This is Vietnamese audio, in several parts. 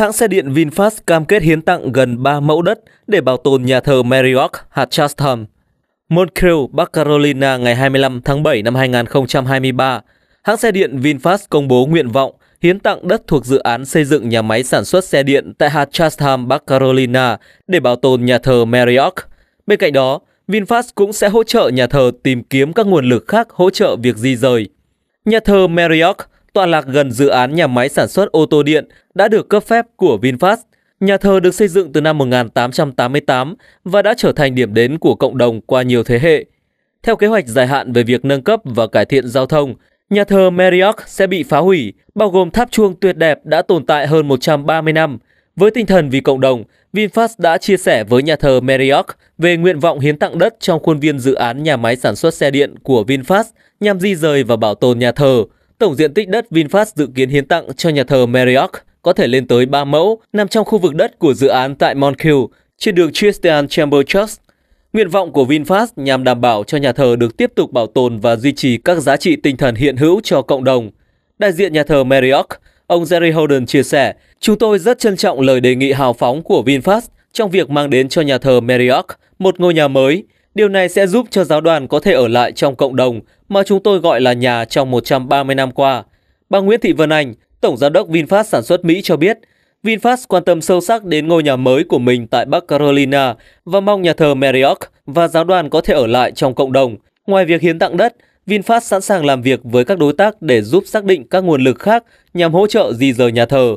Hãng xe điện VinFast cam kết hiến tặng gần 3 mẫu đất để bảo tồn nhà thờ Mary Rock hạt Charleston. Montreal, Bắc Carolina ngày 25 tháng 7 năm 2023, hãng xe điện VinFast công bố nguyện vọng hiến tặng đất thuộc dự án xây dựng nhà máy sản xuất xe điện tại hạt Charleston, Bắc Carolina để bảo tồn nhà thờ Mary Rock. Bên cạnh đó, VinFast cũng sẽ hỗ trợ nhà thờ tìm kiếm các nguồn lực khác hỗ trợ việc di rời. Nhà thờ Marriott tọa lạc gần dự án nhà máy sản xuất ô tô điện đã được cấp phép của VinFast. Nhà thờ được xây dựng từ năm 1888 và đã trở thành điểm đến của cộng đồng qua nhiều thế hệ. Theo kế hoạch dài hạn về việc nâng cấp và cải thiện giao thông, nhà thờ Marriott sẽ bị phá hủy, bao gồm tháp chuông tuyệt đẹp đã tồn tại hơn 130 năm. Với tinh thần vì cộng đồng, VinFast đã chia sẻ với nhà thờ Marriott về nguyện vọng hiến tặng đất trong khuôn viên dự án nhà máy sản xuất xe điện của VinFast nhằm di rời và bảo tồn nhà thờ. Tổng diện tích đất VinFast dự kiến hiến tặng cho nhà thờ Marriott có thể lên tới 3 mẫu nằm trong khu vực đất của dự án tại Monkill trên đường Christian Chamber Trust. Nguyện vọng của VinFast nhằm đảm bảo cho nhà thờ được tiếp tục bảo tồn và duy trì các giá trị tinh thần hiện hữu cho cộng đồng. Đại diện nhà thờ Marriott, ông Jerry Holden chia sẻ, chúng tôi rất trân trọng lời đề nghị hào phóng của VinFast trong việc mang đến cho nhà thờ Marriott một ngôi nhà mới, Điều này sẽ giúp cho giáo đoàn có thể ở lại trong cộng đồng mà chúng tôi gọi là nhà trong 130 năm qua. Bà Nguyễn Thị Vân Anh, Tổng Giám đốc VinFast sản xuất Mỹ cho biết, VinFast quan tâm sâu sắc đến ngôi nhà mới của mình tại Bắc Carolina và mong nhà thờ Marriott và giáo đoàn có thể ở lại trong cộng đồng. Ngoài việc hiến tặng đất, VinFast sẵn sàng làm việc với các đối tác để giúp xác định các nguồn lực khác nhằm hỗ trợ di rời nhà thờ.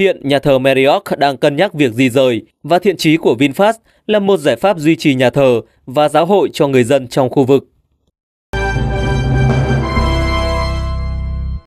Hiện nhà thờ Marriott đang cân nhắc việc di rời và thiện chí của VinFast là một giải pháp duy trì nhà thờ và giáo hội cho người dân trong khu vực.